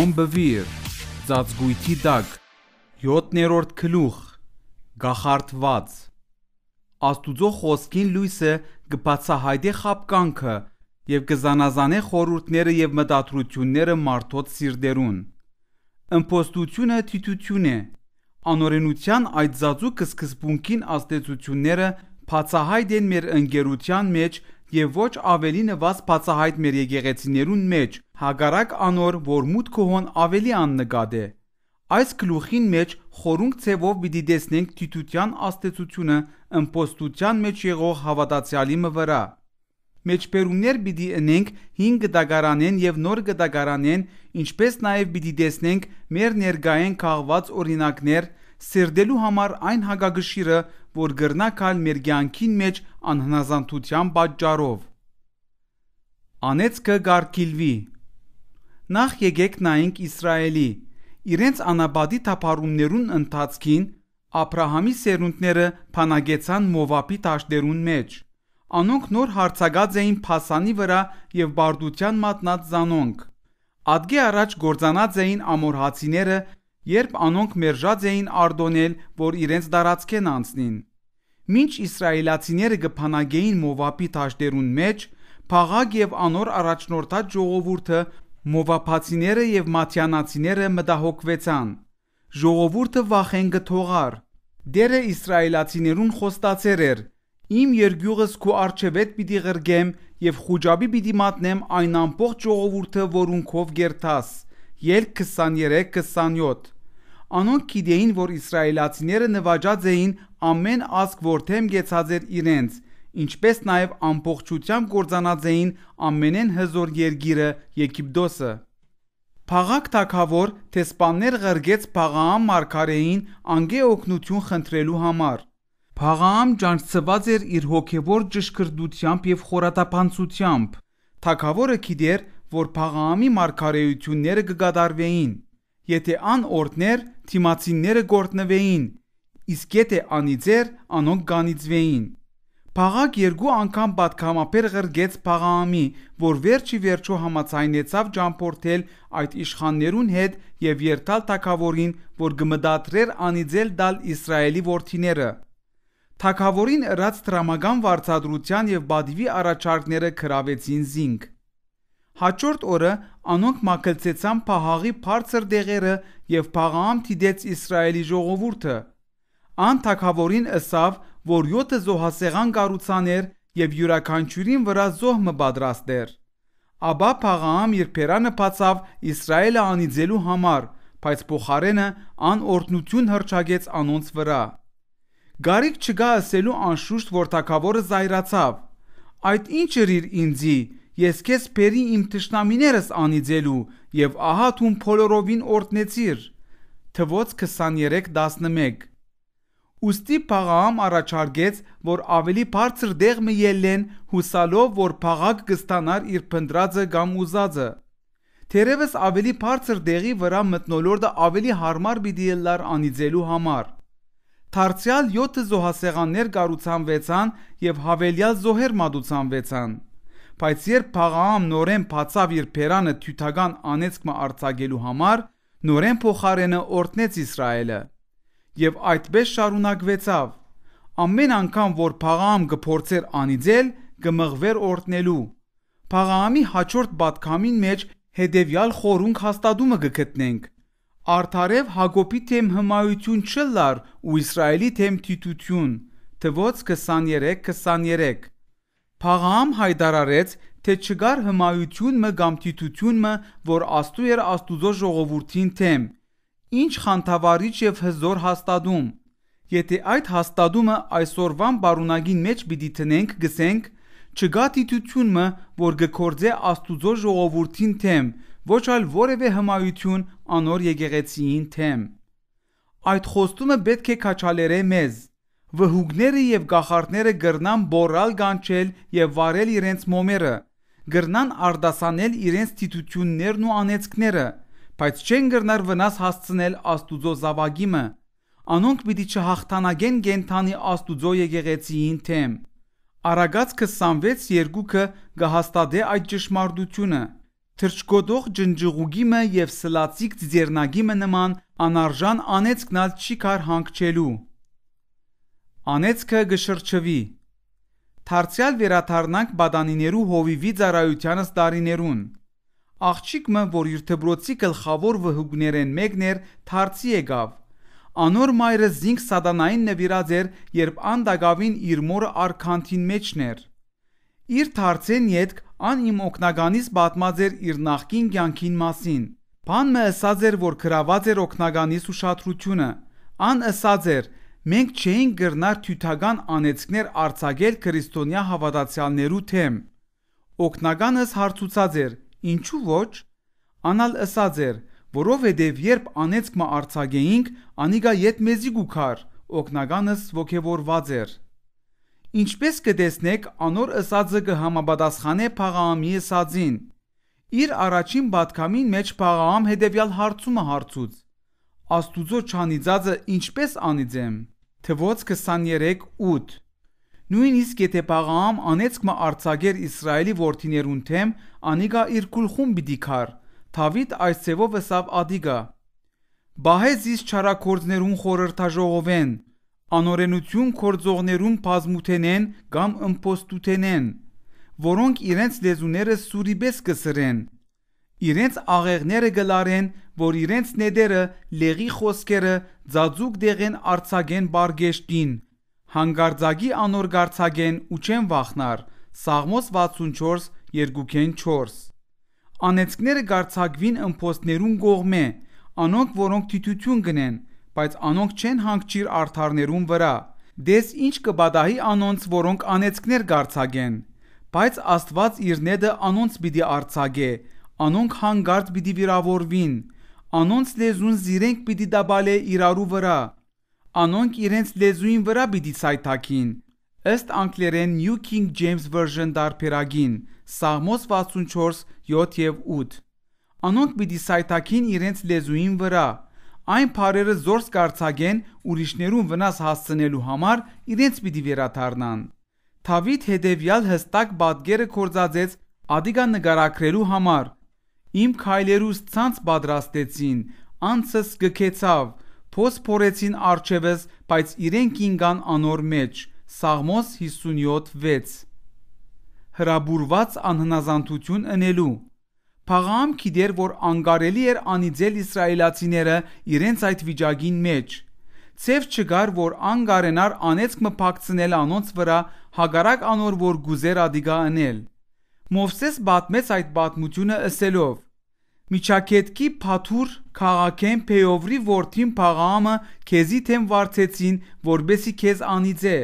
Նոմբվիր, ծածկույթի տակ, 7-րդ գլուխ, գախարտված։ Աստուծո խոսքին լույսը կբացահայտի խապկանքը եւ կզանազանե խորութները եւ մտադրությունները մարդոց սիրտերուն։ Ըմպոստությունը թիթություն է։ Անօրենության այդ զածու կսկսբունքին աստեցությունները բացահայտ են մեր ընկերության մեջ եւ ոչ ավելի նվազ բացահայտ մեր եկեղեցիներուն մեջ, հագարակ անոր, որ մուտքը հոն ավելի աննկատ է։ Այս գլուխին մեջ խորունգ ցևով պիտի տեսնենք դիտության աստեցությունը ըմպոստության մեջ եղող հավատացյալի մվրա։ Մեջբերումներ պիտի ընենք 5 գտագարանեն եւ նոր գտագարանեն, ինչպես նաեւ պիտի տեսնենք մեր ներկայեն քաղված օրինակներ, սերդելու համար այն հագագշիրը, որ գրնա կալ մեր ցանկին մեջ անհնազանդության պատճառով։ Անեցքը գարկիլվի։ Նախ եկեք նայենք Իսրայելի։ Իրենց անաբադի թափառումներուն ընթացքին Աբ รา համի սերունդները փանագեցան Մովապի տաշտերուն մեջ։ Անոնք նոր հարցակած էին փասանի վրա եւ բարդության մատնած զանոնք։ Ադգի առաջ գործանած էին ամորհացիները երբ անոնք մերժած էին արդոնել, որ իրենց դարածքեն անցնին։ Մինչ իսրայելացիները գփանագեին Մովապի դաշտերուն մեջ, փաղակ եւ անոր առաջնորդած ժողովուրդը Մովապացիները եւ Մատյանացիները մտահոգվեցան։ Ժողովուրդը վախեն գթողար։ Դերը իսրայելացիներուն խոստացեր էր. Իմ երկյուղս քո արչեվետ պիտի ղրգեմ եւ խոջաբի պիտի մատնեմ այն ամբողջ ժողովուրդը, որոնքով գերտաս։ Երկ 23-27 Անոնք գիտեին, որ իսրայելացիները նվաճած էին ամեն ազգ, որ թեմ գեցած էր իրենց, ինչպես նաև ամբողջությամբ կործանած էին ամենեն հզոր երկիրը Եգիպտոսը։ Փաղակ Թագավոր տեսպաններ ղրգեց Փաղաամ Մարգարեին անգե օգնություն խնդրելու համար։ Փաղաամ ջանցված էր իր հոգևոր ճշգրտությամբ եւ խորատապանցությամբ։ Թագավորը գիտեր, որ Փաղամի մարգարեությունները կգադարվեին, եթե ան օրդներ թիմացիները գործնվեին, իսկ եթե անիծեր անոնք գանիծվեին։ Փաղակ երկու անգամ պատկամապեր ղրգեց Փաղամի, որ վերջի վերջո համացայնեցավ ճամփորդել այդ իշխաններուն հետ եւ երթալ Թակավորին, որ գմդատրեր անիծել դալ Իսրայելի որդիները։ Թակավորին ըրած դրամական վարչադրության եւ բադիվի առաջարկները քրավեցին զինք։ Հաջորդ օրը անոնք մակլցեցան փահաղի բարձր դեղերը եւ փաղամ դիդեց Իսրայելի ժողովուրդը։ Ան թակավորին ըսավ, որ 7 զոհասեղան կառուցաներ եւ յուրաքանչյուրին վրա զոհը պատրաստեր։ Աբա Փաղաամ իր բերանը բացավ Իսրայելը անիծելու համար, բայց փոխարենը ան օրտնություն հրճագեց անոնց վրա։ Գարիկ չգա ասելու անշուշտ որ թակավորը զայրացավ։ Այդ ինչ էր իր ինձի, ես քեզ բերի իմ ճշնամիներս անիծելու եւ ահա թուն փոլորովին օրտնեցիր թվոց 23:11 Ոստի Փաղամ առաջարկեց, որ ավելի բարձր դեղ մի ելեն հուսալով, որ Փաղակ կստանար իր փնդրածը կամ ուզածը։ Տերևս ավելի բարձր դեղի վրա մտնոլորդը ավելի հարմար պիտի լար անիծելու համար։ Թարցիալ 7 զոհասեղաններ կառուցանվեցան եւ հավելյալ զոհեր մատուցանվեցան։ Բայց երբ Փաղաամ նորեն փացավ իր բերանը թյութական անեցքը արྩագելու համար, նորեն փոխարենը օրտնեց Իսրայելը։ Եվ այդպես շարունակվեցավ։ Ամեն անգամ, որ Փաղաամ կփորձեր անիծել, կմղվեր օրտնելու։ Փաղաամի հաջորդ բադկամին մեջ հետևյալ խորունկ հաստատումը կգտնենք։ Արդարև Հակոբի թեմ հմայություն չլար ու Իսրայելի թեմ թիտություն։ Թվոց 23 23 Փաղաամ հայտարարեց, թե չգար հմայությունը կամ թիթությունը, որ Աստու էր Աստուծո ժողովրդին թեմ։ Ինչ խանդավառիչ եւ հզոր հաստատում։ Եթե այդ հաստատումը այսօրվան բարունագին մեջ պիտի տնենք, գսենք, չգա թիթությունը, որ գործե Աստուծո ժողովրդին թեմ, ոչ այլ որևէ հմայություն անոր եկեղեցիին թեմ։ Այդ խոստումը պետք է քաչալերե մեզ։ Վհուգները եւ գախարդները գրնան բորալ գանչել եւ վարել իրենց մոմերը։ Գրնան արդասանել իրենց թիտություններն ու անեծքները, բայց չեն գրնար վնաս հասցնել Աստուծո զավագիմը։ Անոնք պիտի չհաղթանագեն գենթանի Աստուծո եկեղեցիին թեմ։ Արագած 26 երկուքը գահստադե այդ ճշմարտությունը։ Թրջկոտող ջնջղուգիմը եւ սլացիկ ձեռնագիմը նման անարժան անեծքնալ չի կար հանգչելու։ Անեցքը գշրջվի։ Թարցյալ վերաթարնանք բադանիներու հովիվի ծառայությանս տարիներուն։ Աղջիկը, որ իր դբրոցի գլխավոր վհուգներեն մեկն էր, Թարցի եկավ։ Անոր մայրը զինք սատանային նվիրած էր, երբ անդագավին իր մորը արքանտին մեջն էր։ Իր Թարցեն յետք ան իմ օկնականից պատմած էր իր նախկին կյանքին մասին։ Բանը ասած էր, որ գրաված էր օկնականից ուշադրությունը։ Ան ասած էր, մենք չէինք գրնար թյութական անեցքներ արցագեր քրիստոնյա հավատացյալներու թեմ։ Օկնականս հարցուցած էր. ինչու ոչ։ Անալ ըսած էր, որովհետև երբ անեցքը արցագեինք, անիգա յետ մեզի գուքար, օկնականս ողևորված էր։ Ինչպես կտեսնեք, անոր ըսածը կհամապատասխանե Փաղամի ըսածին։ Իր առաջին բադկամին մեջ Փաղամ հետևյալ հարցումը հարցուց. Աստուծո չանիծածը ինչպես անիծեմ։ Թվոց 23:8 Նույնիսկ եթե Պաղամ անեցքմը արցագեր Իսրայելի որդիներուն թեմ, անիգա իր գլխում պիտի քար։ Դավիթ այս ցևով ըսավ ադիգա։ Բահեզ իս չարակորձներուն խորրթաժողովեն, անօրենություն կորձողներուն բազմութենեն կամ ըմպոստութենեն, որոնք իրենց լեզուները սուրիպես կսրեն։ Իրենց աղեղները գլարեն, որ իրենց նեդերը, լեղի խոսքերը ձաձուկ դեղեն արցագեն բարգեշտին, հանգարձագի անոր գարցագեն ու չեն վախնար, Սաղմոս 64 երկուքեն 4 Անեցքները գարցագվին ըմփոստներուն գողմե, անոնք որոնք թիտություն գնեն, բայց անոնք չեն հանգչիր արթարներուն վրա։ Դես ինչ կբադահի անոնց, որոնք անեցքներ գարցագեն։ Բայց Աստված իր նեդը անոնց պիտի արցագե, անոնք հանգարտ պիտի վիրավորվին, Անոնց լեզուն զիրենք պիտի դաբալե իրարու վրա։ Անոնք իրենց լեզուին վրա պիտի ցայթակին։ Ըստ անգլերեն New King James Version դարբերագին Սաղմոս 64:7 եւ 8։ Անոնք պիտի ցայթակին իրենց լեզուին վրա։ Այն բարերը զորս կարծագեն ուրիշներուն վնաս հասցնելու համար իրենց պիտի վերաթարնան։ Դավիթ հետևյալ հստակ բادرերը կորցածեց Ադիգան նկարագրելու համար Իմ քայլերուս ցանց պատրաստեցին, անցս գքեցավ, փոս փորեցին արջևս, բայց իրենք ինգան անոր մեջ։ Սաղմոս 57:6 Հրաբուրված անհնազանդություն ընելու Փաղամ գիտեր, որ անկարելի էր անիծել իսրայելացիները իրենց այդ վիճակին մեջ։ Ցև չգար, որ անկարենար անեցք մփակցնել անոնց վրա, հագարակ անոր որ գուզեր ադիգա անել։ Մովսես պատմեց այդ պատմությունը ասելով. Միջակետքի Փաթուր քաղաքեն Փեովրի որդին Փաղամը քեզի թեմ վարձեցին, որբեսի քեզ անիծե։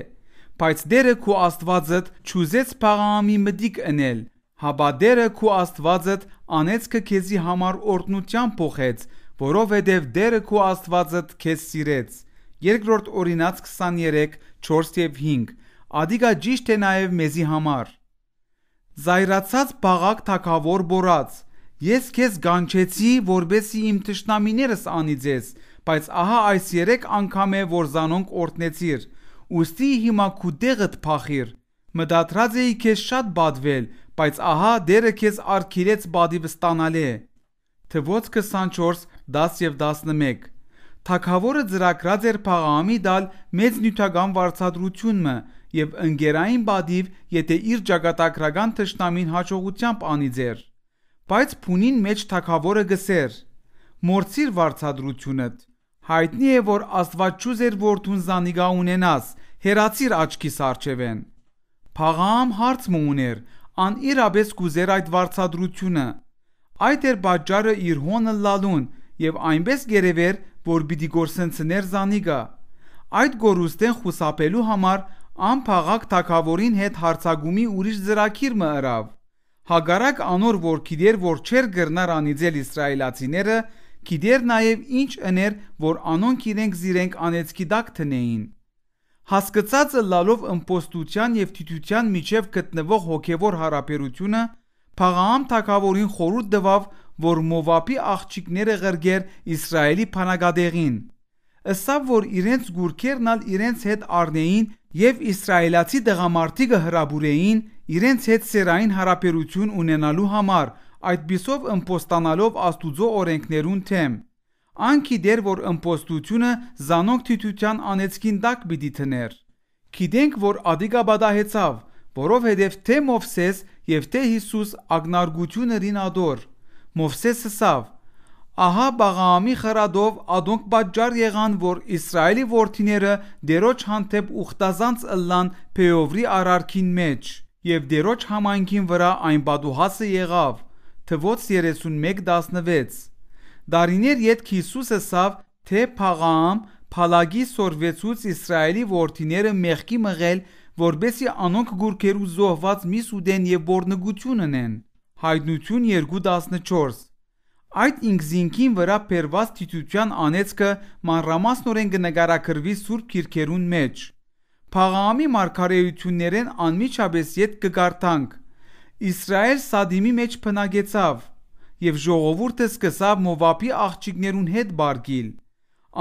Բայց դերը քու Աստվածդ ճուզեց Փաղամի մտիկ ընել։ Հաբա դերը քու Աստվածդ անեցքը քեզի համար օրտնության փոխեց, որովհետև դերը քու Աստվածդ քեզ սիրեց։ Երկրորդ օրինաց 23 4 եւ 5 Ադիգա ճիշտ է նաև մեզի համար զայրացած բաղակ թակավոր բորած ես քեզ գանչեցի որբեսի իմ ճշնամիներս անի ձեզ բայց ահա այս երեք անգամ է որ զանոնք օրտնեցիր ուստի հիմա քու դեղդ փախիր մդատրած էի քեզ շատ բադվել բայց ահա դերը քեզ արքիրեց բադի վստանալե թվոց 24 10 եւ 11 Թակավորը ծրագրած էր Փաղամի դալ մեծ նյութական վարչադրությունը եւ ընկերային բադիվ, եթե իր ճակատագրական ճշտամին հաջողությամբ անի ձեր։ Բայց փունին մեջ թակավորը գսեր. Մորցիր վարցադրությունդ։ Հայտնի է, որ Աստված ճուզեր որդուն զանիգա ունենաս, հերացիր աչքիս արջևեն։ Փաղամ հարց մուներ, անիրաբես կուզեր այդ վարցադրությունը։ Այդ էր բաճարը իր հոնը լալուն եւ այնպես գերևեր, որ պիտի գործընծներ զանիգա։ Այդ գորուստեն խուսափելու համար անփաղակ թակավորին հետ հարցագումի ուրիշ ծրակիրը ըրավ։ Հագարակ անոր որ գիդեր որ չեր գրնար անիցել իսրայելացիները, գիդեր նաև ինչ ըներ որ անոնք իրենք զիրենք անեցքի դակ տնեին։ Հասկացածը լալով ըմպոստության եւ թիթության միջև գտնվող հոգեվոր հարաբերությունը Փաղաամ թակավորին խորուդ տվավ, որ Մովապի աղջիկները ղրգեր Իսրայելի փանագադեղին։ Ըսավ որ իրենց գուրքերն ալ իրենց հետ առնեին եւ իսրայելացի դեղամարտիկը հրաբուրեին իրենց հետ սերային հարաբերություն ունենալու համար, այդ բիսով ըմպոստանալով Աստուծո օրենքներուն թեմ։ Անկի դեր որ ըմպոստությունը զանոք թիթության անեցքին դակ պիտի թներ։ Գիտենք որ Ադիգա բադահեցավ, որովհետև թե Մովսես եւ թե Հիսուս ագնարգությունը ռինադոր։ Մովսեսը սավ Ահա Բաղաամի խրադով ադոնք պատճառ եղան, որ Իսրայելի որդիները դերոջ հանդեպ ուխտազանց ըլլան Փեովրի արարքին մեջ, եւ դերոջ համայնքին վրա այն պատուհասը եղավ։ Թվոց 31:16 Դարիներ յետ Հիսուսը սավ թե Փաղաամ Փալագի սորվեցուց Իսրայելի որդիները մեղքի մղել, որբեսի անոնք գուրքերու զոհված միս ու դեն եւ բորնգություն ունեն։ Հայտնություն 2:14 Այդ ինքզինքին վրա բերված դիտության անեծքը մանրամասնորեն կնկարագրվի Սուրբ Գիրքերուն մեջ։ Փաղամի մարգարեություններեն անմիջապես յետ կգարտանք։ Իսրայել Սադիմի մեջ բնագեցավ եւ ժողովուրդը սկսավ Մովապի աղջիկներուն հետ բարգիլ։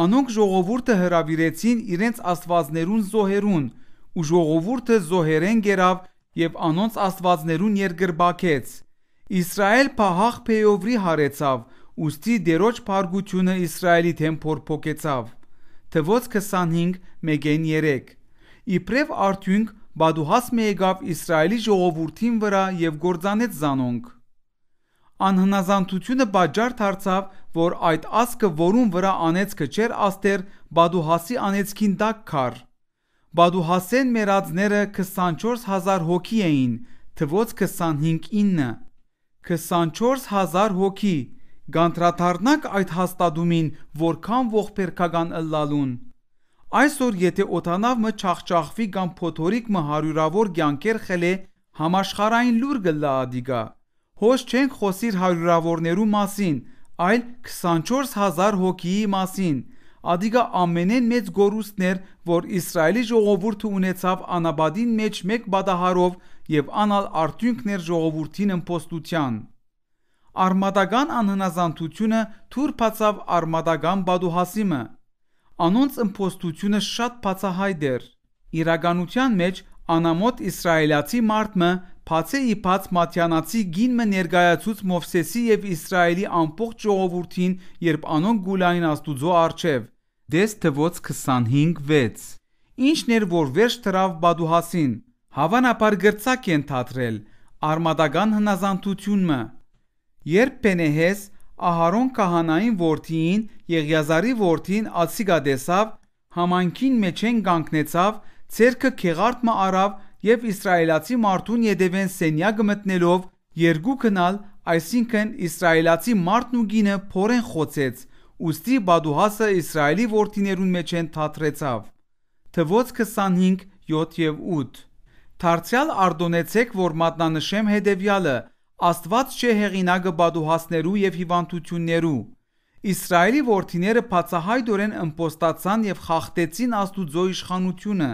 Անոնք ժողովուրդը հրավիրեցին իրենց աստվածներուն զոհերուն, ու ժողովուրդը զոհերեն գերավ եւ անոնց աստվածներուն երգրբակեց։ Իսրայել փահաղ Փեյովրի հարեցավ, ուստի դերոջ փարգությունը Իսրայելի դեմ փորփոկեցավ։ Թվոց 25 մեկեն 3։ Իբրև արդյունք Բադուհասմը եկավ Իսրայելի ժողովրդին վրա եւ գործանեց զանոնք։ Անհնազանդությունը պատճառ դարձավ, որ այդ ասկը որուն վրա անեցքը չեր աստեր Բադուհասի անեցքին դակ քար։ Բադուհասեն մերածները 24000 հոգի էին, թվոց 25:9 24000 հոգի, գանտրաթարնակ այդ հաստադումին, որքան ողբերգական ըլլալուն։ Այսօր եթե օտանավը չախճախվի կամ փոթորիկ մը հարյուրավոր կյանքեր խելե համաշխարային լուր գլա ադիգա։ Հոս չենք խոսիր հարյուրավորներու մասին, այլ 24000 հոգիի մասին, Ադիգա ամենեն մեծ գորուստն էր, որ Իսրայելի ժողովուրդը ունեցավ անաբադին մեջ մեկ բադահարով եւ անալ արդյունքն էր ժողովրդին ըմպոստության։ Արմատական անհնազանդությունը թուրփացավ արմատական բադուհասիմը։ Անոնց ըմպոստությունը շատ բացահայտ էր։ Իրականության մեջ անամոտ իսրայելացի մարդը Փացե իբաց մատյանացի գինը ներգայացուց Մովսեսի եւ Իսրայելի ամբողջ ժողովրդին, երբ անոնք գուլային աստուծո արչև Դես թվոց 25:6 Ինչն էր որ վերջ դրավ Բադուհասին Հավանաբար գրծակ են թատրել արմատական հնազանդությունը Երբ Պենեհես Ահարոն քահանային որդին Եղիազարի որդին Ասիգա դեսավ համանքին մեջ են կանգնեցավ ցերկը քեղարտ մը արավ եւ իսրայելացի մարդուն յետևեն սենյակը մտնելով երկու կնալ այսինքն իսրայելացի մարդն ու գինը փորեն խոցեց Ուստի Բադուհասը Իսրայելի որդիներուն մեջ ընդհատրեցավ։ Թվոց 25 7 եւ 8 Դարձյալ արդոնեցեք, որ մատնանշեմ հետևյալը. Աստված չէ հեղինակը բադուհասներու եւ հիվանդություններու։ Իսրայելի որդիները բացահայտորեն ըմպոստացան եւ խախտեցին Աստուծո իշխանությունը։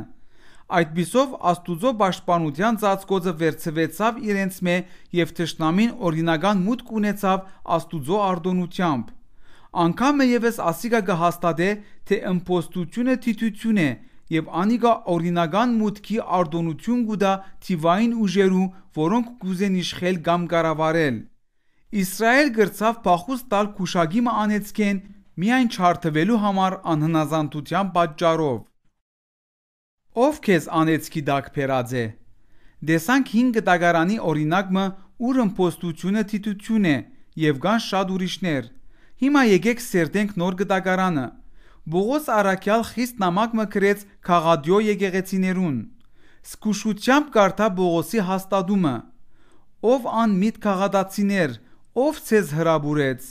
Այդ պիսով Աստուծո պաշտպանության ծածկոցը վերցվեցավ իրենց մե եւ ճշնամին օրինական մուտք ունեցավ Աստուծո արդոնությամբ։ Անկամ եւս ASCII-ը կհաստատե, թե ըմպոստությունը թիթություն է եւ անի կա օրինական մուտքի արդոնություն կուտա թիվային ուժերու, որոնք կուզեն իշխել կամ կառավարել։ Իսրայել գրծավ փախուս տալ քուշագի մանեցքեն միայն չարթվելու համար անհնազանդության պատճառով։ Ով քեզ անեցքի դակ փերաձե։ Դեսանք 5 դագարանի օրինակը, ուրն փոստությունը թիտություն է եւ կան շատ ուրիշներ։ Հիմա եկեք սերտենք նոր գտակարանը։ Բողոս Արաքյալ խիստ նամակ մկրեց Խաղադյո եկեղեցիներուն։ Սկուշությամբ կարդա Բողոսի հաստատումը։ Ով ան միտ քաղադացիներ, ով ցեզ հրաբուրեց։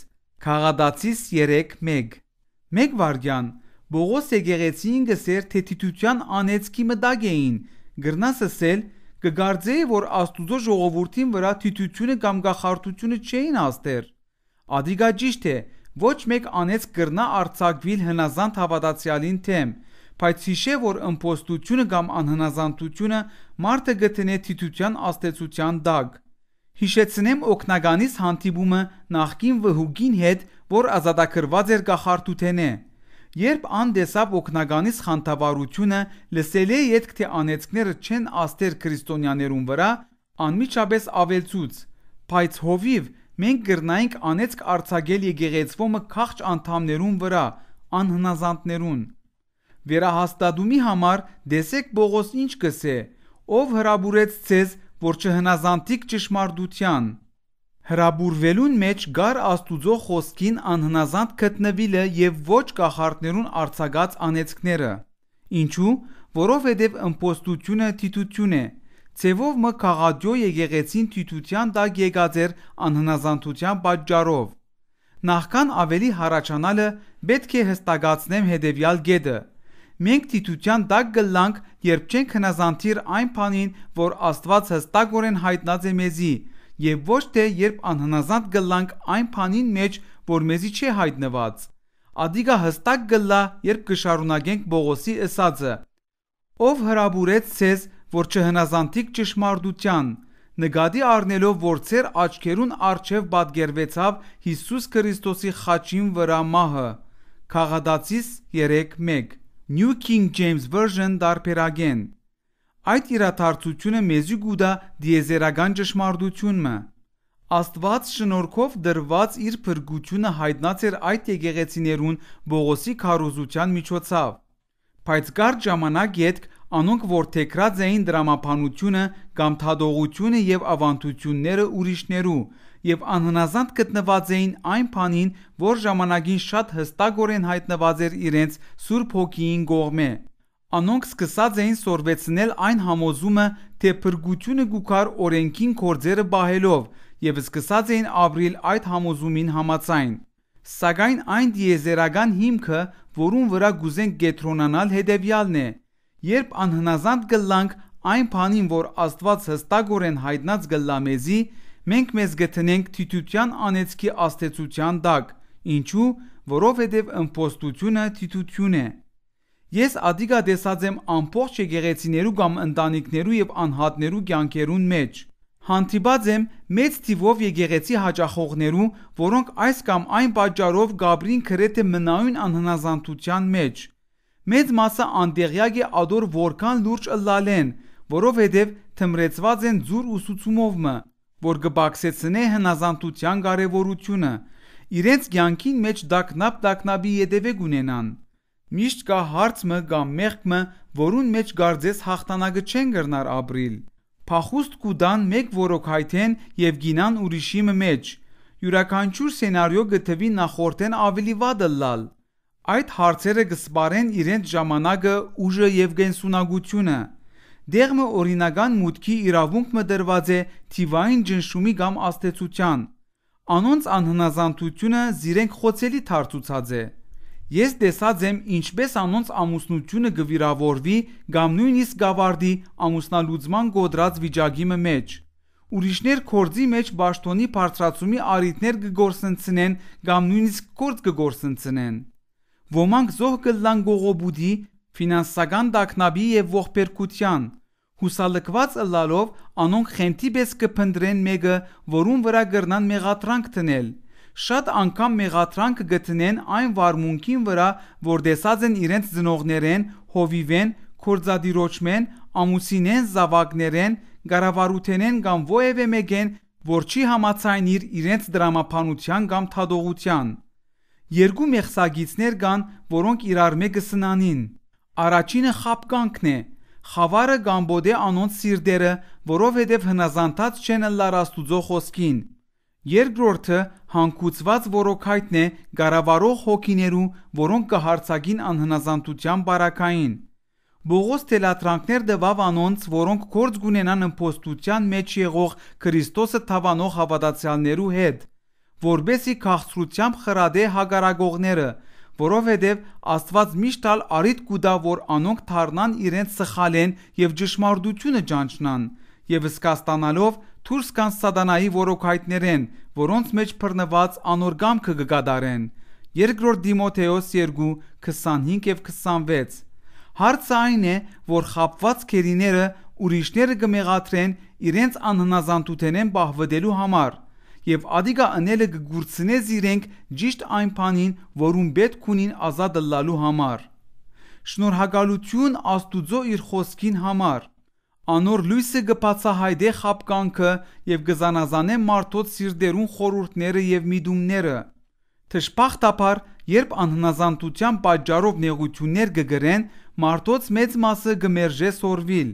Քաղադացիս 3:1։ Մեկ վարդյան Բողոս եկեղեցին գսեր թե թիթության անեցքի մտագ էին։ Գրնասսել կգարձեի, որ Աստուծո ժողովրդին վրա թիթությունը կամ գախարտությունը չէին աստեր։ Ադիգա ճիշտ է, Ոչ մեկ անեց կրնա արցակվիլ հնազանդ հավատացյալին թեմ, բայց հիշե որ ըմպոստությունը կամ անհնազանդությունը մարդը գտնե թիթության աստեցության դակ։ Հիշեցնեմ օկնագանից հանդիպումը նախկին վհուգին հետ, որ ազատագրված էր գախարտութենե։ Երբ ան դեսավ օկնագանից խանդավառությունը, լսել է յետք թե անեցքները չեն աստեր քրիստոնյաներուն վրա, անմիջապես ավելցուց, բայց հովիվ մենք գրնայինք անեցք արցագել եկեղեցվոմը քաղճ անդամներուն վրա, անհնազանդներուն։ Վերահաստատումի համար դեսեք Պողոս ինչ գսե. ով հրաբուրեց ցեզ, որ չհնազանդիկ ճշմարտության։ Հրաբուրվելուն մեջ գար Աստուծո խոսքին անհնազանդ գտնվիլը եւ ոչ կախարդներուն արցագած անեցքները։ Ինչու՞, որովհետև ըմպոստությունը թիտություն է, Ձևով մը քաղաճո եկեղեցին թյութության տակ եկած էր անհնազանդության պատճառով։ Նախքան ավելի հառաչանալը պետք է հստակացնեմ հետևյալ գետը։ Մենք թյութության տակ գլանք, երբ չենք հնազանդիր այն բանին, որ Աստված հստակորեն հայտնած է մեզի, եւ ոչ թե երբ անհնազանդ գլանք այն բանին մեջ, որ մեզի չի հայտնված։ Ադիգա հստակ գլա, երբ կշարունակենք Բողոսի ըսածը ով հրաբուրեց ցեզ որ չհնազանդիկ ճշմարտության, նկատի առնելով, որ ծեր աչքերուն արչև պատկերվեցավ Հիսուս Քրիստոսի խաչին վրա մահը։ Խաղադացիս 3:1 New King James Version դարբերագեն։ Այդ իրաթարցությունը մեզի գուտա դիեզերական ճշմարտությունն է։ Աստված շնորհքով դրված իր փրկությունը հայտնած էր այդ եկեղեցիներուն Բողոսի քարոզության միջոցով։ Բայց կար ժամանակ յետք Անոնք որդեգրած էին դրամապանությունը կամ թադողությունը եւ ավանդությունները ուրիշներու եւ անհնազանդ գտնված էին այն բանին, որ ժամանակին շատ հստակորեն հայտնված էր իրենց Սուրբ Հոգիին գողմե։ Անոնք սկսած էին սորվեցնել այն համոզումը, թե փրկությունը գուքար օրենքին կորձերը բահելով եւ սկսած էին ապրիլ այդ համոզումին համաձայն։ Սակայն այն դիեզերական հիմքը, որուն վրա գուզենք գետրոնանալ հետևյալն է՝ Երբ անհնազանդ գլանք այն բանին, որ Աստված հստակորեն հայտնած գլա մեզի, մենք մեզ գտնենք թիթության անեծքի աստեցության տակ։ Ինչու՞, որովհետև ըմպոստությունը թիթություն է։ Ես ադիգա տեսած եմ ամբողջ եկեղեցիներու կամ ընտանիքներու եւ անհատներու կյանքերուն մեջ։ Հանդիպած եմ մեծ թիվով եկեղեցի հաճախողներու, որոնք այս կամ այն պատճառով գաբրին քրեթե մնային անհնազանդության մեջ Մեծ մասը անդեղյակ է ադոր որքան լուրջ ըլլալեն, որովհետև թմրեցված են ձուր ուսուցումովը, որ կբաքսեցնե հնազանդության կարևորությունը։ Իրենց ցանկին մեջ դակնապ դակնաբի յետևե գունենան։ Միշտ կա հարցը կամ մեղքը, որուն մեջ գարձես հաղթանակը չեն գրնար ապրիլ։ Փախուստ կուդան մեկ որոքայթեն եւ գինան ուրիշի մեջ։ Յուրաքանչյուր սենարիո գտվի նախորդեն ավելի վատ լալ։ Այդ հարցերը կսպարեն իրենց ժամանակը, ուժը եւ գենսունակությունը։ Դեղմը օրինական մուտքի իրավունք մդրված է թիվային ջնշումի կամ աստեցության։ Անոնց անհնազանդությունը զիրենք խոցելի թարցուցած է։ Ես տեսած եմ ինչպես անոնց ամուսնությունը գվիրավորվի կամ նույնիսկ գավարդի ամուսնալուծման գոդրած վիճակի մեջ։ Ուրիշներ կորձի մեջ ճաշտոնի բարձրացումի արիտներ կգործընցնեն կամ նույնիսկ կորձ կգործընցնեն։ Ոմանք զոհ կլան գողոբուդի, ֆինանսական դակնաբի եւ ողբերգության։ Հուսալկված ըլլալով անոնք խենթի պես կփնտրեն մեկը, որուն վրա գրնան մեղատրանք տնել։ Շատ անգամ մեղատրանք գտնեն այն վարմունքին վրա, որ դեսած են իրենց ծնողներեն, հովիվեն, կորձադիրոճմեն, ամուսինեն, զավակներեն, գարավարութենեն կամ ովևէ մեկեն, որ չի համացայնիր իրենց դրամապանության կամ թադողության։ Երկու մեղսագիծներ կան, որոնք իրար մեկը սնանին։ Առաջինը խապկանքն է։ Խավարը գամբոդ է անոնց սիրտերը, որովհետև հնազանդած չեն լար Աստուծո խոսքին։ Երկրորդը հանկուցված որոքայտն է գարավարող հոգիներու, որոնք կհարցագին անհնազանդության բարակային։ Բողոս թելատրանքներ դվավ անոնց, որոնք կորց գունենան ըմպոստության մեջ եղող Քրիստոսը թավանող հավատացյալներու հետ որբեսի քաղցրությամբ խրադե հագարագողները, որովհետև Աստված միշտ ալ արիդ կուտա, որ անոնք դառնան իրենց սխալեն եւ ճշմարտությունը ճանչնան եւ սկաստանալով դուրս գան սատանայի ոռոգայթներեն, որոնց մեջ բռնված անոր կամքը կգադարեն։ Երկրորդ Դիմոթեոս 2:25 եւ 26 Հարցը այն է, որ խապված քերիները ուրիշները կմեղադրեն իրենց անհնազանդութենեն բահվելու համար եւ ադիգա անելը գգուրցնեզ իրենք ճիշտ այն բանին, որում պետք ունին ազատ լալու համար։ Շնորհակալություն Աստուծո իր խոսքին համար։ Անոր լույսը գբացահայտե խապկանքը եւ գզանազանե մարդոց սիրտերուն խորուրդները եւ միտումները։ Թշպախտապար, երբ անհնազանդության պատճառով նեղություններ գգրեն, մարդոց մեծ մասը գմերժե սորվիլ։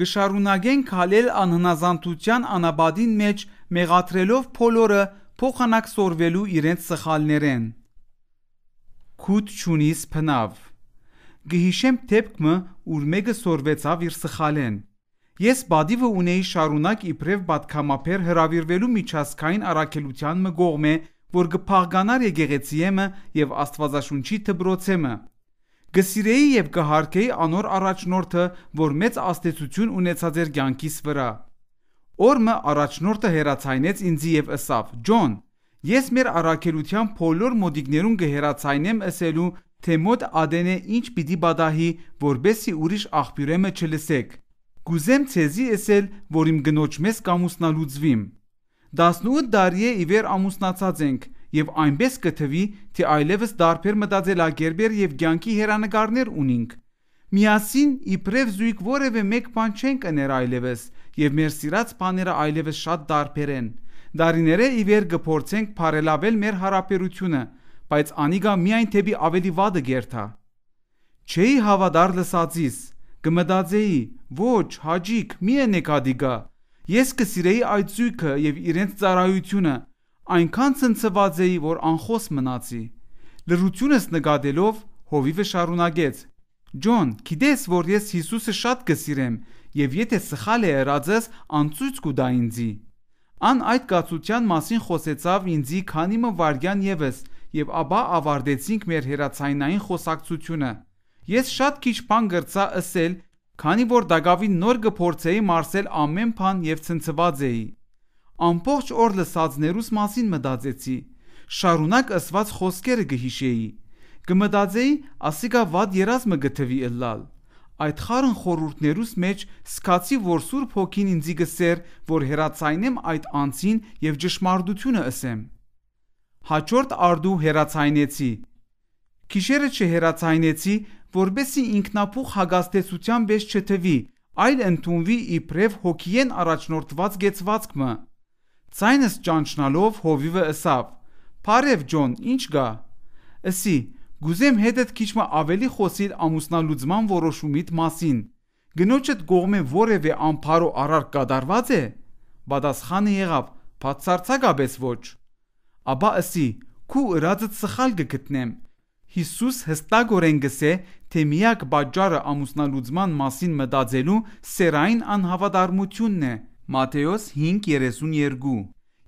Գշարունակեն քալել անհնազանդության անաբադին մեջ մեղադրելով փոլորը փոխանակ սորվելու իրենց սխալներեն։ Կուտ ճունիս փնավ։ Գհիշեմ տեպքը, ուր մեկը սորվեցավ իր սխալեն։ Ես բադիվը ունեի շարունակ իբրև բադկամապեր հրավիրվելու միջազգային առաքելության մը գողմե, որ գփաղկանար եկեղեցիեմը եւ Աստվածաշունչի դբրոցեմը։ Գսիրեի եւ գահարկեի անոր առաջնորդը, որ մեծ աստեցություն ունեցած էր ցանկիս վրա։ Օրմը առաջնորդը հերացայնեց ինձ եւ ասավ. «Ջոն, ես մեր առաքելության բոլոր մոդիկներուն կհերացայնեմ ասելու, թե մոտ Ադենը ինչ պիտի բադահի, որբեսի ուրիշ աղբյուրեմը չլսեք։ Կուզեմ ցեզի ասել, որ իմ գնոջ մեզ կամուսնալուծվիմ։ 18 տարի է իվեր ամուսնացած ենք եւ այնպես կթվի, թե այլևս դարբեր մտածելակերպեր եւ ցանկի հերանեկարներ ունինք։ Միասին իբրև զույգ որևէ մեկ բան չենք աներ այլևս, եւ մեր սիրած բաները այլևս շատ դարբեր են։ Դարիները ի վեր կփորձենք բարելավել մեր հարաբերությունը, բայց անիգա միայն թեպի ավելի վատը գերթա։ Չէի հավատար լսածիս, կմտածեի, ոչ, հաջիկ, մի է նեկադիգա։ Ես կսիրեի այդ ցույքը եւ իրենց ծառայությունը, այնքան ցնցված էի, որ անխոս մնացի։ Լրությունս նկատելով հովիվը շարունակեց. Ջոն, գիտես, որ ես Հիսուսը շատ կսիրեմ եւ եթե սխալ է ըրաձես, անցույց կուտա ինձի։ Ան այդ կացության մասին խոսեցավ ինձի քանի մը վարյան եւս եւ ապա ավարտեցինք մեր հերացայնային խոսակցությունը։ Ես շատ քիչ բան գրծա ըսել, քանի որ Դագավին նոր գործեի մարսել ամեն բան եւ ցնցված էի։ Ամբողջ օր լսածներուս մասին մտածեցի։ Շարունակ ըսված խոսքերը գհիշեի։ Գմտածեի, ասիկա ված երազը գթվի ըլլալ։ Այդ խարն խորհուրդներուս մեջ սկացի, որ Սուրբ Հոգին ինձի գսեր, որ հերացայնեմ այդ անձին եւ ճշմարտությունը ասեմ։ Հաջորդ արդու հերացայնեցի։ Քիշերը չհերացայնեցի, որբեսի ինքնապուխ հագաստեցության մեջ չթվի, այլ ընդունվի իբրև հոգիեն առաջնորդված գեցվածքը։ Ցայնս ճանչնալով հովիվը ասավ. «Փարև ջոն, ի՞նչ գա»։ Ասի, Գուզեմ հետդ քիչմը ավելի խոսիր ամուսնալուծման որոշումիդ մասին։ Գնոջդ գողմե որևէ ամփար ու առարկ կդարված է։ Պատասխանը եղավ. «Բացարձակապես ոչ»։ Աբա ասի. «Քու ըրածդ սխալ գտնեմ»։ Հիսուս հստակորեն գսե, թե միակ պատճառը ամուսնալուծման մասին մտածելու սերային անհավատարմությունն է։ Մատթեոս 5:32։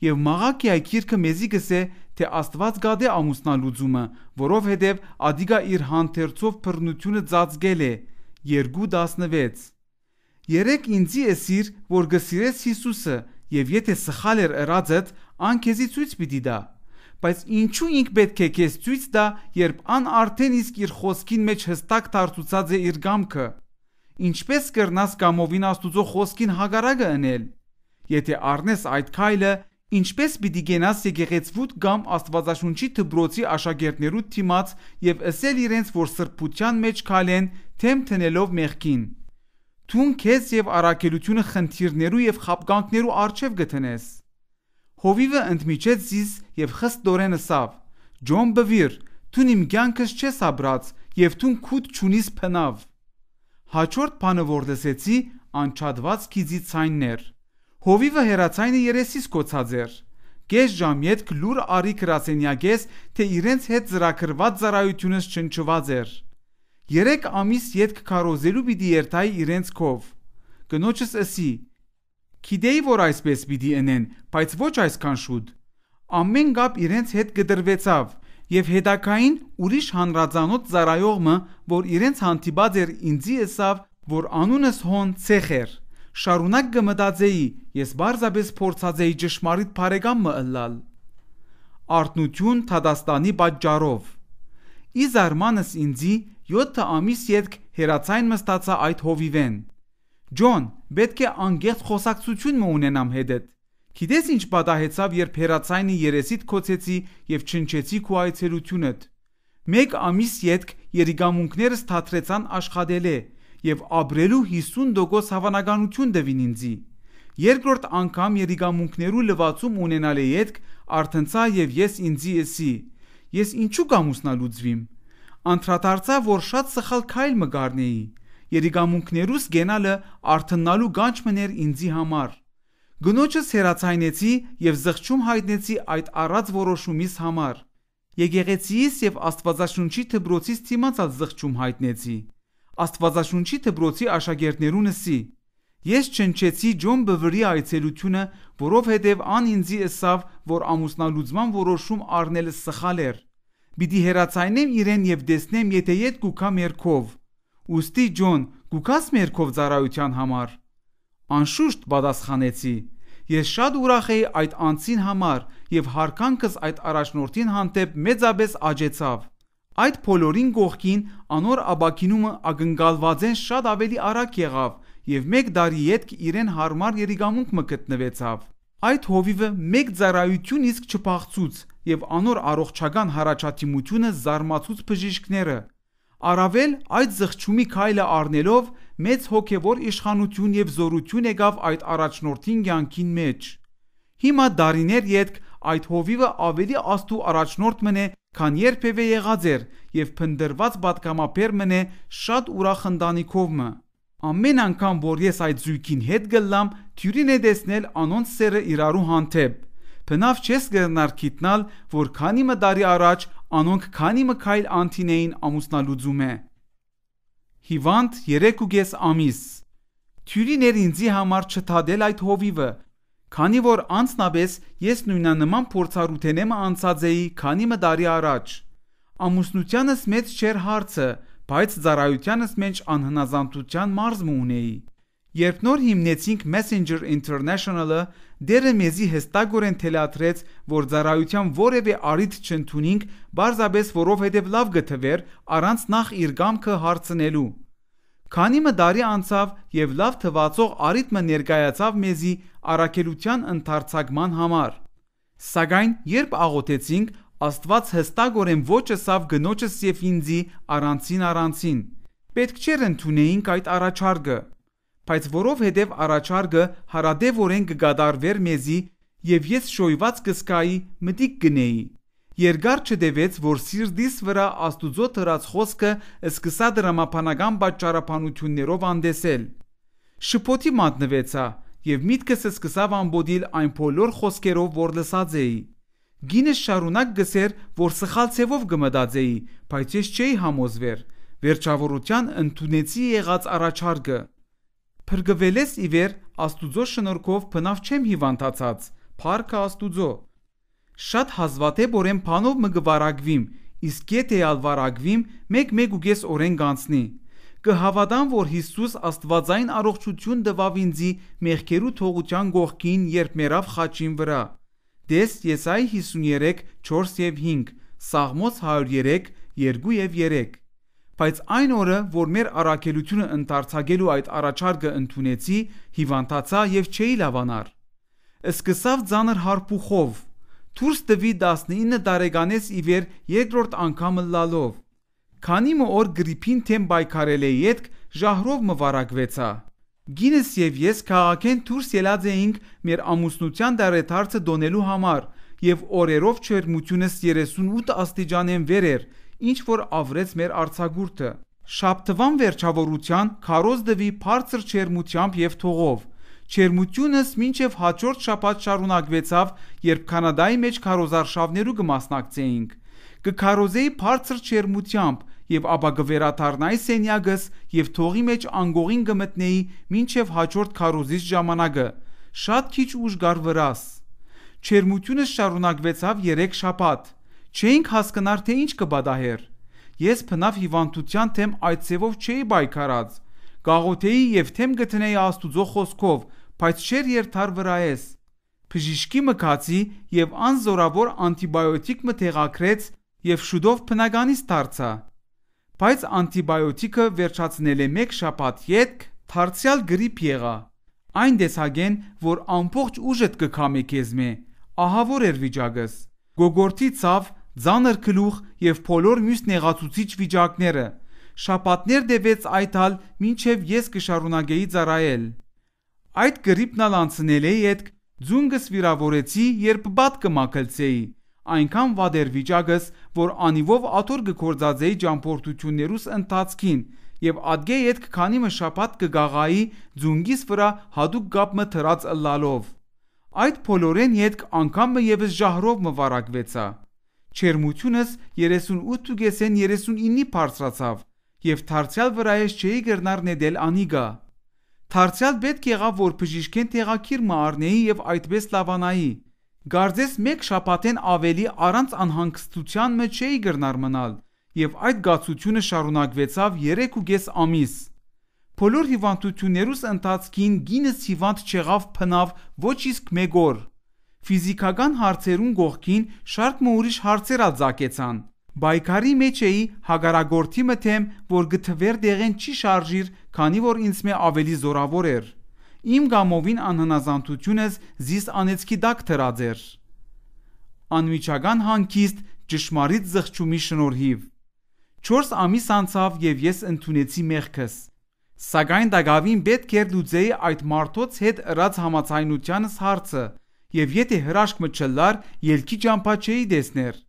Եվ Մաղաքիա գիրքը մեզի գսե, թե Աստված գադե ամուսնալուծումը, որովհետև Ադիգա իր հանդերձով բռնությունը ծածկել է 2:16 Երեք ինձի էսիր, որ գսիրես Հիսուսը, եւ եթե սխալ էր ըրածդ, ան քեզի ցույց պիտի դա։ Բայց ինչու ինք պետք է քեզ ցույց տա, երբ ան արդեն իսկ իր խոսքին մեջ հստակ դարձուցած է իր գամքը։ Ինչպես կրնաս կամովին Աստուծո խոսքին հագարակը ընել։ Եթե առնես այդ քայլը, Ինչպես պիտի գնաս եկեղեցվուտ կամ Աստվածաշունչի դպրոցի աշակերտներու թիմած եւ ասել իրենց, որ սրբության մեջ քալեն, թեմ տնելով մեղքին։ Թուն քեզ եւ առաքելությունը խնդիրներու եւ խապկանքներու արչեւ գտնես։ Հովիվը ընդմիջեց զիս եւ խստորեն ասավ. Ջոն բվիր, Թուն իմ կյանքս չես աբրած եւ թուն քուտ ճունիս փնավ։ Հաջորդ բանը որ լսեցի, անչադված քիզի ցայններ։ Հովիվը հերացայինը երեսիս կոծած էր։ Կես ժամ յետք լուր արի կրասենյակես, թե իրենց հետ զրակրված զարայությունս չնչված էր։ Երեք ամիս յետք քարոզելու պիտի երթայի իրենց կով։ Գնոջս ասի. Գիտեի որ այսպես պիտի ընեն, բայց ոչ այսքան շուտ։ Ամեն գապ իրենց հետ գդրվեցավ եւ հետակային ուրիշ հանրազանոց զարայողը, որ իրենց հանդիպած էր ինձի ասավ, որ անունս հոն ցեխեր շարունակ գմտածեի, ես բարձապես փորձած էի ճշմարիտ բարեկամը ըլլալ։ Արտնություն Թադաստանի պատճառով։ Ի զարմանս ինձի 7 ամիս յետք հերացայն մստացա այդ հովիվեն։ Ջոն, պետք է անգեղծ խոսակցություն մը ունենամ հետդ։ Գիտես ինչ պատահեցավ, երբ հերացայինի երեսիդ կոծեցի եւ չնչեցի քո այցելությունդ։ Մեկ ամիս յետք երիգամունքներս թատրեցան աշխատել է եւ ապրելու 50% հավանականություն տվին ինձի։ Երկրորդ անգամ երիգամունքներու լվացում ունենալ է յետք արթնցա եւ ես ինձի էսի։ Ես ինչու կամուսնալուծվիմ։ Անդրադարձա, որ շատ սխալ քայլ մը գարնեի։ Երիգամունքներուս գենալը արթննալու գանչ մներ ինձի համար։ Գնոջս հերացայնեցի եւ զղջում հայտնեցի այդ առած որոշումից համար։ Եգեգեցիս եւ Աստվածաշունչի դբրոցից թիմացած զղջում հայտնեցի։ Աստվածաշունչի դպրոցի աշակերտներուն ասի. Ես ճնշեցի Ջոն Բվերի այցելությունը, որովհետև ան ինձի ասավ, որ ամուսնալուծման որոշում առնելը սխալ էր։ Պիտի հերացանեմ իրեն եւ դեսնեմ, եթե ետ կուքա մերքով։ Ոստի Ջոն, կուքաս մերքով ծառայության համար։ Անշուշտ պատասխանեցի. Ես շատ ուրախ էի այդ անձին համար եւ հարկանքս այդ առաջնորդին հանդեպ մեծապես աջեցավ։ Այդ բոլորին կողքին անոր աբաքինումը ակնկալվածեն շատ ավելի արագ եղավ եւ մեկ դարի ետք իրեն հարմար երիգամունք մը գտնվեցավ։ Այդ հովիվը մեկ ծառայություն իսկ չփախցուց եւ անոր առողջական հարաճատիմությունը զարմացուց բժիշկները։ Արավել այդ զղջումի քայլը առնելով մեծ հոգևոր իշխանություն եւ զորություն եկավ այդ առաջնորդին կյանքին մեջ։ Հիմա դարիներ յետք այդ հովիվը ավելի աստու առաջնորդ մնե քան երբևէ եղած էր եւ փնդրված պատգամաբեր մնե շատ ուրախ ընտանիքով մը։ Ամեն անգամ, որ ես այդ զույգին հետ գլամ, թյուրին է դեսնել անոնց սերը իրարու հանդեպ։ Բնավ չես գտնար գիտնալ, որ քանի մը դարի առաջ անոնք քանի մը քայլ անտինեին ամուսնալուծում է։ Հիվանդ 3.5 ամիս։ Թյուրին էր ինձի համար չթադել այդ հովիվը, Քանի որ անձնապես ես նույնանման փորձառութենեմը անցած էի քանի մը տարի առաջ։ Ամուսնությանս մեծ չէր հարցը, բայց ծառայությանս մեջ անհնազանդության մարզմ ունեի։ Երբ նոր հիմնեցինք Messenger International-ը, դերը մեզի հստակորեն թելադրեց, որ ծառայության որևէ առիթ չընդունենք, բարձաբես որովհետև լավ գտվեր առանց նախ իր գամքը հարցնելու։ Քանի մը դարի անցավ եւ լավ թվացող առիթը ներկայացավ մեզի առաքելության ընդարձակման համար։ Սակայն երբ աղոթեցինք, Աստված հստակորեն ոչը սավ գնոջս եւ ինձի առանցին առանցին։ Պետք չէր ընդունեինք այդ առաջարկը, բայց որովհետև առաջարկը հարադևորեն կգադարվեր մեզի եւ ես շոյված կսկայի մտիկ գնեի։ Երկար չտևեց, որ սիրտիս վրա Աստուծո դրած խոսքը սկսա դրամաբանական պատճառաբանություններով անտեսել։ Շփոթի մատնվեցա եւ միտքս սկսավ ամբոդիլ այն բոլոր խոսքերով, որ լսած էի։ Գինը շարունակ գսեր, որ սխալ ցևով գմտածեի, բայց ես չէի համոզվեր։ Վերջավորության ընդունեցի եղած առաջարկը։ Փրկվելես իվեր Աստուծո շնորհքով բնավ չեմ հիվանդացած։ Փառքը Աստուծո։ Շատ հազվադեպ օրենփանով մգվարագվիմ, իսկ եթե ալվարագվիմ, 1-1 ուգես օրեն կանցնի։ Կհավատամ, որ Հիսուս Աստվածային առողջություն տվավ ինձի մեղքերու թողության գողքին, երբ մեռավ խաչին վրա։ Տես Եսայի 53 4 և 5, Սաղմոս 103 2 և 3։ Բայց այն օրը, որ մեր առաքելությունը ընդարձակելու այդ առաջարկը ընդունեցի, հիվանդացա եւ չէի լավանար։ Սկսավ ցաներ հարփուխով դուրս տվի 19 տարեկանից ի վեր երկրորդ անգամ լալով։ Քանի մօր գրիպին թեմ պայքարել է յետք ժահրով մվարակվեցա։ Գինես եւ ես քաղաքեն դուրս ելած էինք մեր ամուսնության դարեթարցը դոնելու համար եւ օրերով չերմությունս 38 աստիճանեն վեր էր, ինչ որ ավրեց մեր արցագուրտը։ Շաբթվան վերջավորության քարոզ դվի բարձր չերմությամբ եւ թողով Չերմությունս մինչև հաջորդ շաբաթ շարունակվեցավ, երբ Կանադայի մեջ քարոզարշավներու կմասնակցեինք։ Կքարոզեի բարձր չերմությամբ եւ ապա կվերաթարնայի սենյակս եւ թողի մեջ անգողին կմտնեի մինչև հաջորդ քարոզից ժամանակը։ Շատ քիչ ուժ գար վրաս։ Չերմությունս շարունակվեցավ 3 շաբաթ։ Չէինք հասկանար թե ինչ կբադահեր։ Ես փնավ հիվանդության թեմ այդ ցևով չէի բայկարած։ Գաղութեի եւ թեմ գտնեի Աստուծո խոսքով բայց չեր երթար վրայես։ Բժիշկի մկացի եւ անզորավոր անտիբիոտիկ մթեղակրեց եւ շուտով բնականից դարձա։ Բայց անտիբիոտիկը վերջացնել է մեկ շաբաթ յետք, թարցիալ գրիպ եղա։ Այն դեսագեն, որ ամբողջ ուժդ կքամի քեզմե, ահա որ էր վիճակս։ Գոգորտի ցավ, ցաներ գլուխ եւ բոլոր մյուս նեղացուցիչ վիճակները շապատներ դևեց այդալ, ինչև ես կշարունակեի ծառայել։ Այդ գրիպն ալ անցնել էի այդ ձունգս վիրավորեցի, երբ բատ կմակլցեի։ Այնքան վատ էր վիճակս, որ անիվով աթոր կկործածեի ճամփորդություններուս ընթացքին եւ ադգեի այդ քանի մը շապատ կգաղայի ձունգիս վրա հadoop գապ մը թրած ըլլալով։ Այդ փոլորեն յետք անգամ մը եւս ժահրով մը վարակվեցա։ Չերմությունս 38.39-ի բարձրացավ եւ դարձյալ վրայես չէի գրնար նել անիգա։ Թարցիալ պետք եղավ որ բժիշկեն տեղակիր մառնեի եւ այդպես լավանայի։ Գարձես մեկ շաբաթեն ավելի առանց անհանգստության մեջ էի գրնար մնալ եւ այդ գացությունը շարունակվեցավ 3.5 ամիս։ Բոլոր հիվանդություններուս ընթացքին գինս հիվանդ չեղավ փնավ ոչ իսկ մեկ օր։ Ֆիզիկական հարցերուն գողքին շարք մը ուրիշ հարցեր ածակեցան։ Բայկարի մեջ էի հագարագործի մտեմ, որ գթվեր դեղեն չի շարժիր, քանի որ ինձ մե ավելի զորավոր էր։ Իմ գամովին անհնազանդությունս զիս անեծքի դակ թրած էր։ Անմիջական հանգիստ ճշմարիտ զղջումի շնորհիվ 4 ամիս անցավ եւ ես ընդունեցի մեղքս։ Սակայն դակավին պետք էր լուծեի այդ մարդոց հետ ըրած համացայնությանս հարցը, եւ եթե հրաշք մը չլար, ելքի ճամփա չէի դեսներ։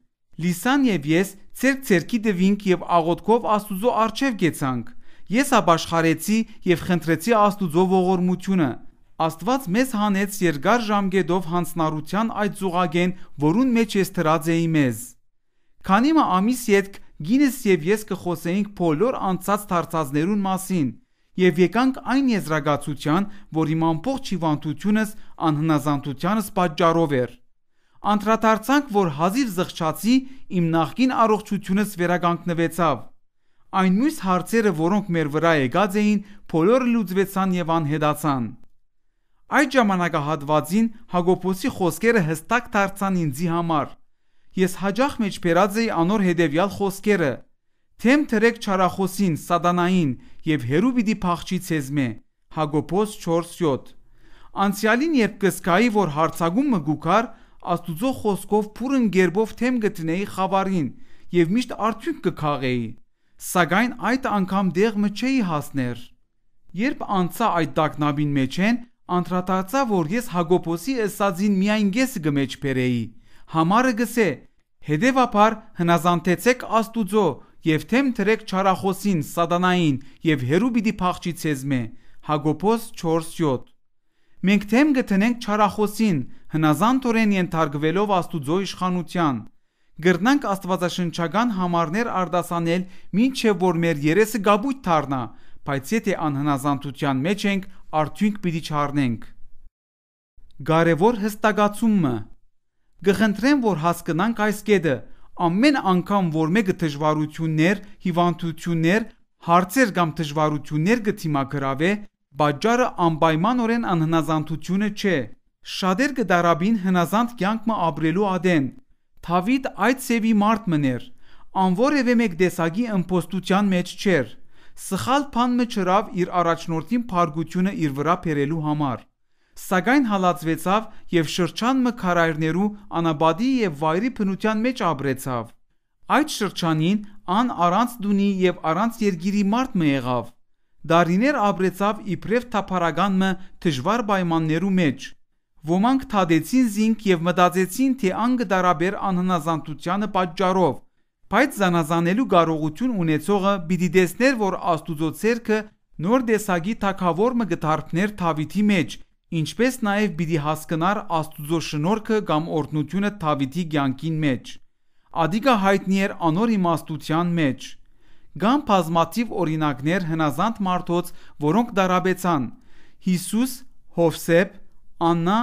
Լիսան և ես ցերկ ցերկի դվինք և աղոթքով Աստուծո առջև գեցանք։ Ես ապաշխարեցի և խնդրեցի Աստուծո ողորմությունը։ Աստված մեզ հանեց երկար ժամկետով հանձնառության այդ ծուղագեն, որուն մեջ ես թրած էի մեզ։ Քանի մը ամիս ետք գինս և ես կխոսեինք բոլոր անցած դարածներուն մասին և եկանք այն եզրակացության, որ իմ ամբողջ հիվանդությունս անհնազանդությանս պատճառով էր անդրադարձանք, որ հազիվ զղջացի, իմ նախկին առողջությունս վերականգնվեցավ: Այն մյուս հարցերը, որոնք մեր վրա եկած էին, բոլորը լուծվեցան և անհետացան: Այդ ժամանակահատվածին Հակոբոսի խոսքերը հստակ դարձան ինձի համար: Ես հաճախ մեջբերած էի անոր հետևյալ խոսքերը. «Թեմ թրեք չարախոսին, սատանային, և հեռու պիտի փախչի քեզ մե» (Հակոբոս 4.7): Անցյալին երբ կսկայի, որ հարձակում մգուկ կար, Աստուծո խոսքով փուրն գերբով թեմ գտնեի խավարին եւ միշտ արդյունք կքաղեի։ Սակայն այդ անգամ դեղը չէի հասներ։ Երբ անցա այդ տակնաբին մեջեն, անդրադարձա, որ ես Հակոբոսի ըսածին միայն գեսը գմեջ բերեի։ Համարը գսե, հետևաբար հնազանդեցեք Աստուծո եւ թեմ թրեք չարախոսին, սատանային եւ հերու պիտի փախչի ցեզմե։ Հակոբոս 4:7 Մենք թեմ գտնենք չարախոսին, հնազանդորեն ենթարկվելով Աստուծո իշխանության։ Գրնանք աստվածաշնչական համարներ արդասանել, մինչև որ մեր երեսը գաբույտ դառնա, բայց եթե անհնազանդության մեջ ենք, արդյունք պիտի չառնենք։ Կարևոր հստակացումը Գխնդրեմ, որ հասկանանք այս կետը, ամեն անգամ որ մեկը դժվարություններ, հիվանդություններ, հարցեր կամ դժվարություններ գտիմագրավե, Բաճարը անպայմանորեն անհնազանդությունը չէ։ Շադեր կդարաբին հնազանդ կյանքը ապրելու ադեն։ Թավիթ այդ ծևի մարդ մներ, անորևէ մեկ դեսագի ըմպոստության մեջ չէր։ Սխալ փանը չրավ իր առաջնորդին փարգությունը իր վրա բերելու համար։ Սակայն հալածվեցավ եւ շրջան մքարայրներու անաբադի եւ վայրի փնության մեջ ապրեցավ։ Այդ շրջանին ան առանց դունի եւ առանց երգիրի մարդ մը եղավ։ Դարիներ ապրեցավ իբրև թափարականմը դժվար պայմաններու մեջ։ Ոմանք թադեցին զինք եւ մտածեցին, թե անգդարաբեր անհնազանդությանը պատճառով, բայց զանազանելու կարողություն ունեցողը պիտի տեսներ, որ Աստուծո ցերքը նոր դեսագի թակավոր մը գտարփներ Թավիթի մեջ, ինչպես նաեւ պիտի հասկնար Աստուծո շնորհքը կամ օրհնությունը Թավիթի ցանկին մեջ։ Ադիկա հայտնի էր անոր իմաստության մեջ։ Կան բազմաթիվ օրինակներ հնազանդ մարդոց, որոնք տառապեցան. Հիսուս, Հովսեփ, Աննա,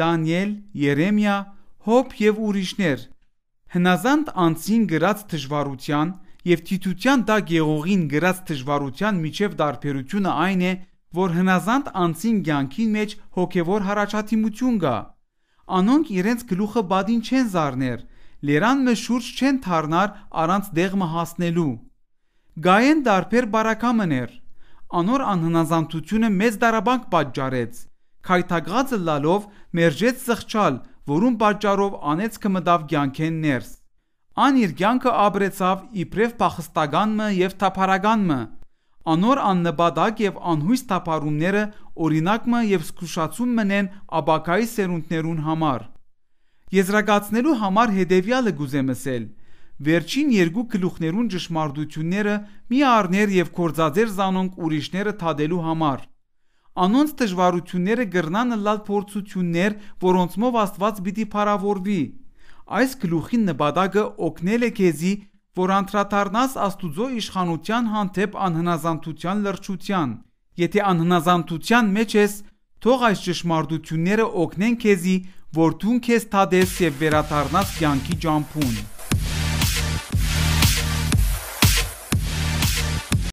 Դանիել, Երեմիա, Հոբ և ուրիշներ: Հնազանդ անձին գրած դժվարության և թիթության տակ եղողին գրած դժվարության միջև տարբերությունը այն է, որ հնազանդ անձին կյանքի մեջ հոգևոր հարաճատիմություն կա: Անոնք իրենց գլուխը բադին չեն զարներ, լերան մշուրջ չեն թարնար առանց դեղմը հասնելու: Գայեն դարբեր բարակամներ։ Անոր անհնազանդությունը մեծ դարաբանք պատճառեց։ Քայթագածը լալով մերժեց զղջալ, որում պատճառով անեց կմդավ ցանկեն ներս։ Ան իր ցանկը ապրեցավ իբրև փախստականմը եւ թափարականմը։ Անոր աննպատակ եւ անհույս թափարումները օրինակը եւ զգուշացում մնեն աբակայի սերունդներուն համար։ Եզրակացնելու համար հետևյալը գուզեմ ասել. Վերջին երկու գլուխներուն ճշմարտությունները մի առներ եւ կործաձեր զանոնք ուրիշները թադելու համար։ Անոնց դժվարությունները գրնան լալ փորձություններ, որոնցմով Աստված պիտի փառավորվի։ Այս գլուխին նպատակը օգնել է քեզի, որ անդրադառնաս Աստուծո իշխանության հանդեպ անհնազանդության լրջության։ Եթե անհնազանդության մեջ ես, թող այս ճշմարտությունները օգնեն քեզի, որ դու քեզ թադես եւ վերադառնաս կյանքի ջամփուն։